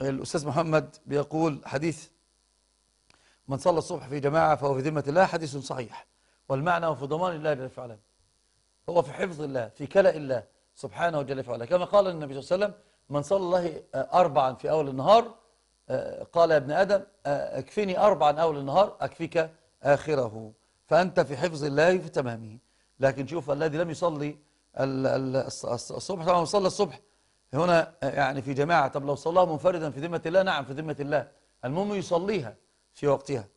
الأستاذ محمد بيقول حديث من صلى الصبح في جماعة فهو في ذمة الله حديث صحيح والمعنى في ضمان الله جل وعلا هو في حفظ الله في كلأ الله سبحانه وجل وعلا كما قال النبي صلى الله عليه وسلم من صلى الله آه، أربعا في أول النهار آه، قال يا ابن آدم آه، أكفني أربعا أول النهار أكفيك آخره فأنت في حفظ الله في تمامه لكن شوف الذي لم يصلي الصبح طبعا صلى الصبح هنا آه، يعني في جماعة طب لو صلاها منفردا في ذمة الله نعم في ذمة الله المهم يصليها في وقتها